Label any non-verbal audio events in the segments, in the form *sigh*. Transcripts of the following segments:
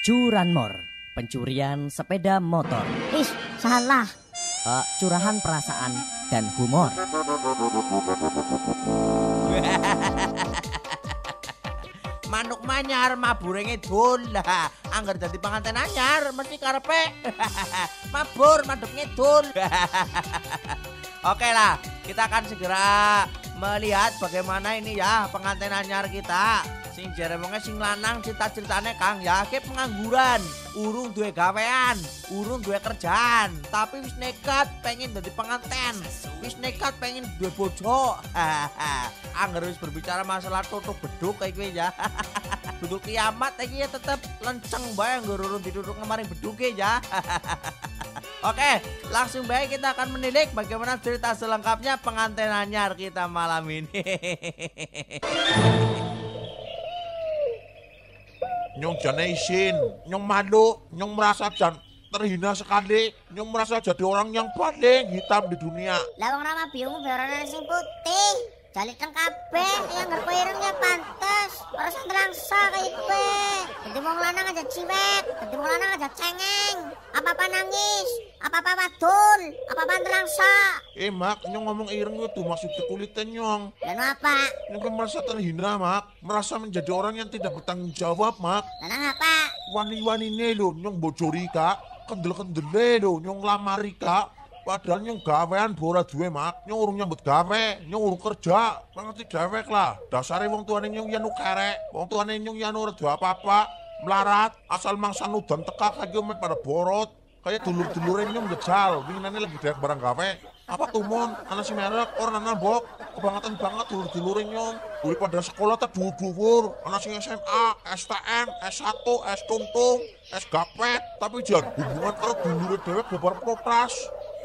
curanmor, pencurian sepeda motor. Ih, salah. Uh, curahan perasaan dan humor. *laughs* Manuk manyar maburenge dol. Angger jadi pengantin anyar mesti karepe. *laughs* Mabur madhep ngidul. *laughs* Oke lah, kita akan segera melihat bagaimana ini ya pengantin anyar kita. Sing wonge sing lanang cerita ceritane Kang ya akeh pengangguran, urung duwe gawean, urung duwe kerjaan, tapi wis nekat pengen dadi penganten. Wis nekat pengen duwe bojo. *laughs* Angger wis berbicara masalah tutup beduk kayak gue ya. beduk *laughs* kiamat iki ya tetep lenceng bae angger urung dituruk kemarin beduke ya. *laughs* Oke, langsung baik kita akan menilik bagaimana cerita selengkapnya pengantenannya kita malam ini. Nyong jane isin, nyong malu, nyong merasa jan terhina sekali, nyong merasa jadi orang yang paling hitam di dunia. Lawang rama nama biungmu biar sing putih. Jali teng kabeh yang nggak pantes terang terangsa kayak gue. Kedemong lanang aja ciwek, kedemong lanang aja cengeng. Apa-apa nangis, apa-apa wadul, apa-apa terangsa. Eh mak, nyong ngomong ireng itu maksudnya kulitnya nyong. Dan apa? Nyong merasa terhina mak, merasa menjadi orang yang tidak bertanggung jawab mak. Dan nah, apa? Wani-wani ini nyong bocorika, kak. Kendel-kendel nyong lamari kak. Padahal yang gawean bora duwe mak, nyong urung nyambut gawe, nyong urung kerja, ngerti dewek lah. dasari wong tuane nyong yen kerek, wong tuane nyong yen ora apa-apa, melarat, asal mangsa nudan teka kaya pada borot. Kayak dulur-dulure nyong jejal, winginane lagi dewek barang gawe. Apa tumon ana si merek, orang nanan bok, kebangetan banget dulur-dulure nyong. Uli pada sekolah tak dhuwur anak sing SMA, STM, S1, S tungtung, S gapet, tapi jangan hubungan karo dulure dewek bubar protes.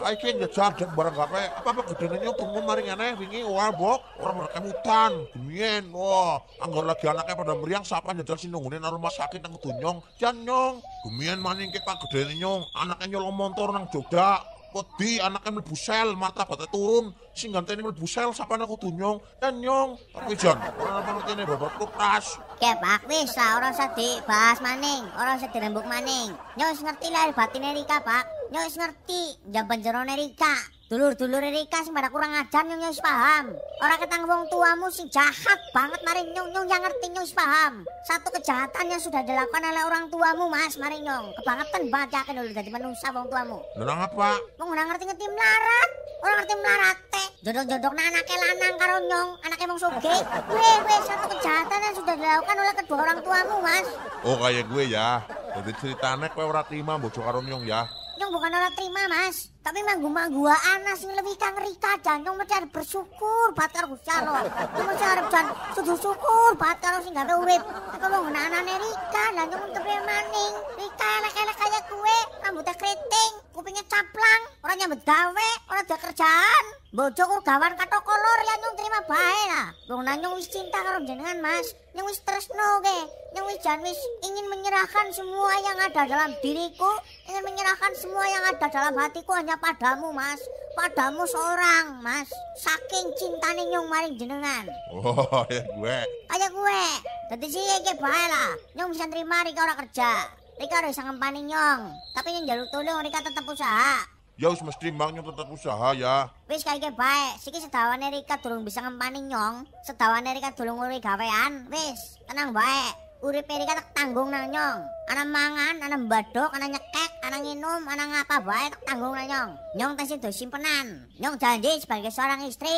Aiki ngejar dan barang gak baik. Apa apa gede nanya pengumum mari ngene wingi wah bok orang mereka mutan dimien wah Anggor lagi anaknya pada meriang sapa ngejar sih nungguin nang rumah sakit nang tunjong jan nyong dimien maning kek pak gede nanya anaknya nyolong motor nang jogja Wedi anaknya mlebu mata bate turun, sing ganteni mlebu sapa nang kudu nyong, nyong. Tapi jan, ora apa ngene babat kupas. Ke Pak wis lah ora usah dibahas maning, ora usah dirembuk maning. Nyong ngerti lah batine Rika, Pak. Nyo ngerti jaban jerone Rika. Dulur-dulur Rika sing pada kurang ajar nyo wis paham. Orang ketang wong tuamu sing jahat banget mari nyong nyong yang ngerti nyo paham. Satu kejahatan yang sudah dilakukan oleh orang tuamu Mas mari nyong. Kebangetan banget yakin dulu dari manusia wong tuamu. Lha ngapa? Wong ngerti ngerti melarat. orang ngerti melarat teh. Jodok-jodok na anaknya lanang karo nyong, anaknya mong soge. Gue gue satu kejahatan yang sudah dilakukan oleh kedua orang tuamu Mas. Oh kayak gue ya. Jadi ceritanya kue orang terima bojo karo nyong ya. Nyong bukan orang terima mas, tapi mangguma gua anas sing lebih kang rika dan nyong mesti harus bersyukur buat karo calo Allah. Nyong mesti harus dan sudah syukur buat karo sing gawe urip. Aku mau anak rika dan nyong kepriye maning. Rika enak-enak kayak kue, rambutnya keriting, kupingnya caplang, orangnya nyambut orang ada kerjaan. Bojoku gawan kato kolor ya nyong terima bae lah. Wong nanyong wis cinta karo jenengan mas, nyong wis tresno ke, nyong wis jan wis ingin menyerahkan semua yang ada dalam diriku ingin menyerahkan semua yang ada dalam hatiku hanya padamu, Mas. Padamu seorang, Mas. Saking cinta nyong maring jenengan. Oh, ya gue. Aja gue. Dadi sih ya baik lah. Nyong bisa terima Rika orang kerja. Rika udah bisa ngempani nyong. Tapi nyong jaluk tolong Rika tetap usaha. Ya harus mesti mang nyong tetap usaha ya. Wis kayak baik. Siki sedawane Rika durung bisa ngempani nyong. Sedawane Rika durung nguri gawean. Wis, tenang baik. Urip iki tak kan tanggung nang nyong. Ana mangan, ana mbadok, ana nyekek, ana nginum, ana ngapa baik tak tanggung nang nyong. Nyong tak sido simpenan. Nyong janji sebagai seorang istri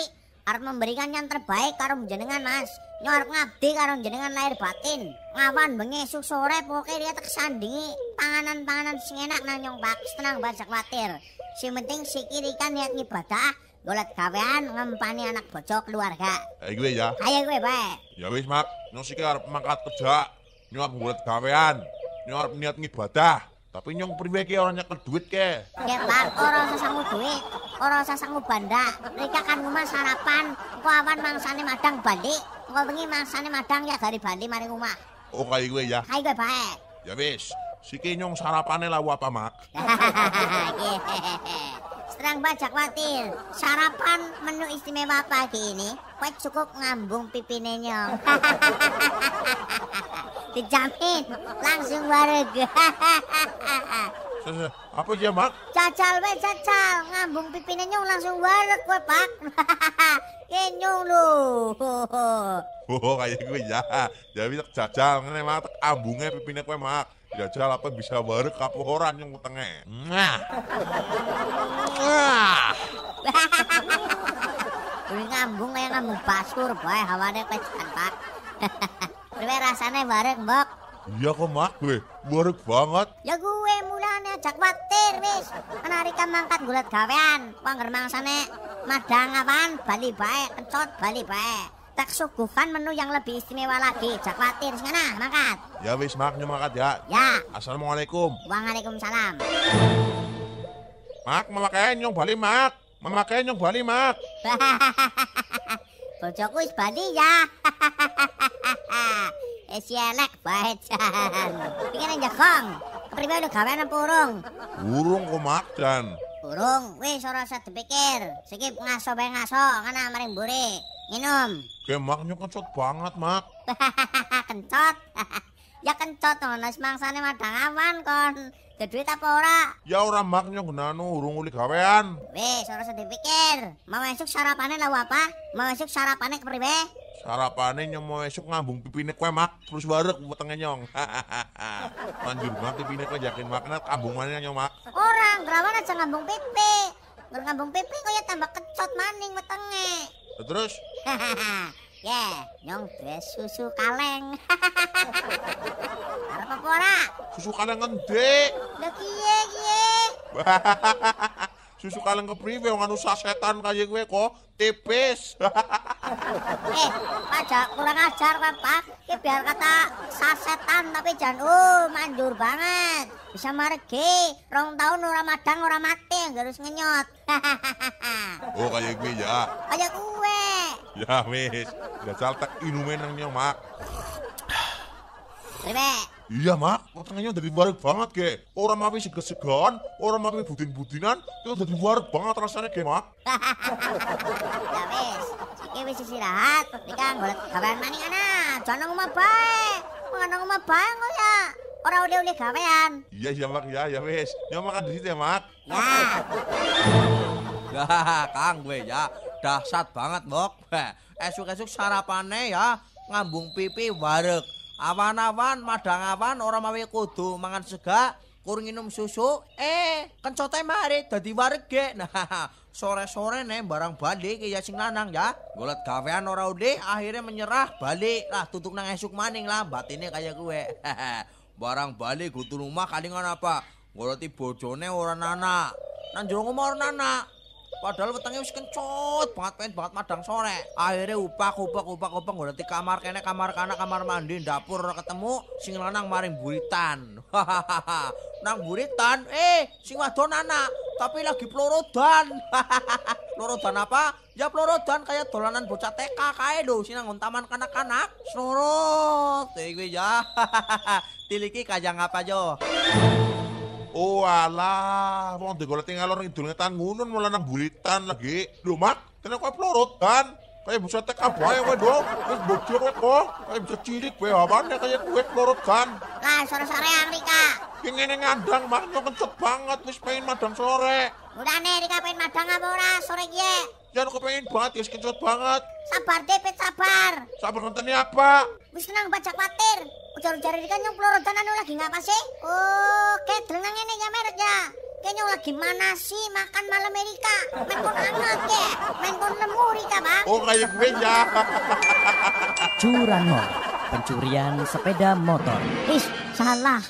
harus memberikan yang terbaik karo jenengan Mas. Nyong harus ngabdi karo jenengan lahir batin. Ngapan bengi esok sore pokoknya dia tak sandingi panganan-panganan sing enak nang nyong Pak. Tenang bahasa khawatir. Si penting si kan niat ibadah golek kawean ngempani anak bocok keluarga. Ayo gue ya. Ayo gue baik. Ya wis, Mak. Nyong sik mangkat kerja nyok bulat gawean nyok niat ngibadah tapi nyong priwe ki ora nyekel duit ke nggih Pak ora usah sangu duit ora usah sangu bandak mereka kan rumah sarapan engko awan mangsane madang Bali. engko bengi mangsane madang ya dari Bali mari rumah oh kayak gue ya Kayak gue baik ya wis siki nyong sarapane lawu apa mak Terang *laughs* bajak watir, sarapan menu istimewa pagi ini, kue cukup ngambung pipine nyong. *laughs* dijamin langsung wareg. *laughs* Eh, eh, apa sih, Mak? Cacal be cacal, ngambung pipinya nyong langsung bareng, gue Pak. Kenyong *laughs* lu. *laughs* Oh, kayak gue gitu, ya. Ya cacal nih, mak ambungnya pipinya gue Mak. Cacal apa bisa bareng kapu ora nyong tenge. Nah. Ini ngambung ngambung Pak. Gue rasanya bareng, Bok. Iya kok, Mak. Gue bareng banget. Ya gue mulanya ajak khawatir, wis. Menarika kan mangkat gulat gawean. Wangger mangsane madang apaan? Bali bae, kencot bali bae. Tak suguhkan menu yang lebih istimewa lagi. Jak sing ana, mangkat. Ya wis, Mak, mangkat ya. Ya. Assalamualaikum. Waalaikumsalam. Mak, memakai nyong bali, Mak. Memakai nyong bali, Mak. *laughs* Bojoku wis bali ya. *laughs* Eh, si elek bacaan. jan pengen Kepribadian kepriwe udah gawean apa burung. Burung kok makan Burung, wis ora usah dipikir siki ngaso bae ngaso ngana maring mburi minum maknya kencot banget mak *laughs* kencot *laughs* ya kencot ngono mangsanya madang awan kon Gak duit apa ora? Ya ora maknya gunano anu, urung uli gawean. Wis, ora usah dipikir. Mau esuk sarapane lawa apa? Mau esuk sarapane Sarapannya Sarapane nyomo esuk ngambung pipine kue mak, terus barek wetenge nyong. *laughs* Manjur mak pipine kue yakin makna kambungane nyong mak. Orang ngerawan aja ngambung pipi. Ngambung pipi kaya tambah kecot maning wetenge. Terus? *laughs* Ya, yeah, nyong duwe susu kaleng. *laughs* Arep apa kora. Susu kaleng ngendhek. Lho gie. piye? *laughs* susu kaleng kepriwe wong anu sasetan kaya gue kok tipis. *laughs* eh, pajak kurang ajar kan, Pak. Ki biar kata sasetan tapi jan oh manjur banget. Bisa margi, rong tahun ora madang ora mati, harus Hahaha. oh kaya gue ya. Kaya gue. Ya wis, jajal tak inumen nang nyong, Mak. Iya, Mak. Potongnya dari warik banget, Ge. Orang mapi segesegan, orang mapi budin-budinan, itu dari warik banget rasanya, Ge, Mak. *laughs* ya wis, iki wis istirahat, kan golek gawean maning ana. Jangan ngomong bae. Ngono ngomong bae kok ya. Orang udah udah gawean. Iya, iya, Mak. Ya, ya wis. Nyong makan di situ ya, Mak. Ya. Nah, *laughs* Kang gue ya. dahsyat banget mbok esuk-esuk sarapane ya ngambung pipi warek awan-awan madang awan orang mawe kudu mangan sega kur nginum susu eh kencote mari dadi warege nah *laughs* sore-sore nih barang balik ya sing lanang ya golet gawean ora ude akhirnya menyerah balik lah tutup nang esuk maning lah batinnya kayak *laughs* barang balik gutu rumah kali apa ngoroti bojone orang nana nanjur ngomor nana Padahal wetenge wis kencot banget pengen banget madang sore. Akhirnya upak upak upak upak udah di kamar kene kamar kana kamar mandi dapur ketemu sing lanang maring buritan. *laughs* Hahaha. nang buritan eh sing wadon anak tapi lagi plorodan. *laughs* plorodan apa? Ya plorodan kayak dolanan bocah TK kae lho sing nang taman kanak-kanak. Slorot. Iku eh, ya. *laughs* Tiliki kajang apa jo? Oh alah, wong digoleti ngalor ngidul ngetan ngunun malah nang bulitan lagi. Lho Mak, kena kowe plorot kan? Kayak bisa tek apa ya kowe dong? Wis bocor kowe. Kayak bisa cilik kowe apaan kayak kowe plorot kan? Lah sore-sore angri Kak. Ki ngene ngandang Mak yo kencet banget wis pengen madang sore. Udah nih, Rika pengen madang apa ora sore iki? Jan ya, aku pengen banget, ya kencet banget. Sabar deh, sabar. Sabar nontonnya apa? Wis nang bajak patir ujar-ujar ini kan yang pelorotan anu lagi ngapa sih? Oh, kedel nang ini ya mereknya. ya. Kayaknya lagi mana sih makan malam Amerika? Main pun anget ya, main pun nemu Rika bang. Oh kayak gue ya. Curanmor, pencurian sepeda motor. Ih, salah.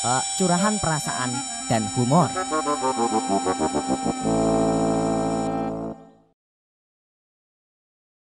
Uh, curahan perasaan dan humor.